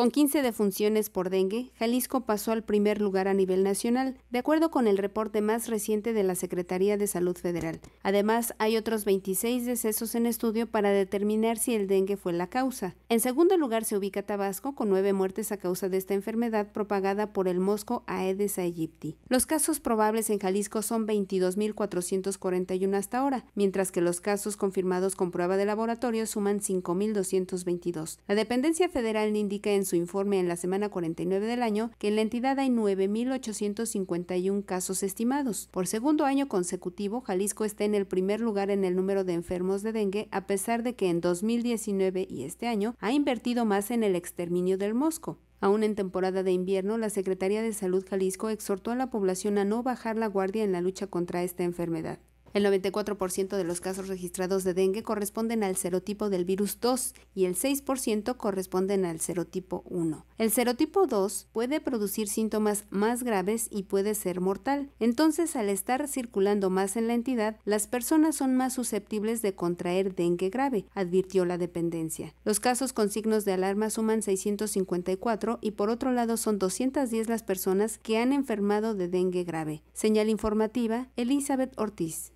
Con 15 defunciones por dengue, Jalisco pasó al primer lugar a nivel nacional, de acuerdo con el reporte más reciente de la Secretaría de Salud Federal. Además, hay otros 26 decesos en estudio para determinar si el dengue fue la causa. En segundo lugar se ubica Tabasco, con nueve muertes a causa de esta enfermedad propagada por el mosco Aedes aegypti. Los casos probables en Jalisco son 22.441 hasta ahora, mientras que los casos confirmados con prueba de laboratorio suman 5.222. La dependencia federal indica en su informe en la semana 49 del año que en la entidad hay 9.851 casos estimados. Por segundo año consecutivo, Jalisco está en el primer lugar en el número de enfermos de dengue, a pesar de que en 2019 y este año ha invertido más en el exterminio del mosco. Aún en temporada de invierno, la Secretaría de Salud Jalisco exhortó a la población a no bajar la guardia en la lucha contra esta enfermedad. El 94% de los casos registrados de dengue corresponden al serotipo del virus 2 y el 6% corresponden al serotipo 1. El serotipo 2 puede producir síntomas más graves y puede ser mortal. Entonces, al estar circulando más en la entidad, las personas son más susceptibles de contraer dengue grave, advirtió la dependencia. Los casos con signos de alarma suman 654 y por otro lado son 210 las personas que han enfermado de dengue grave. Señal informativa, Elizabeth Ortiz.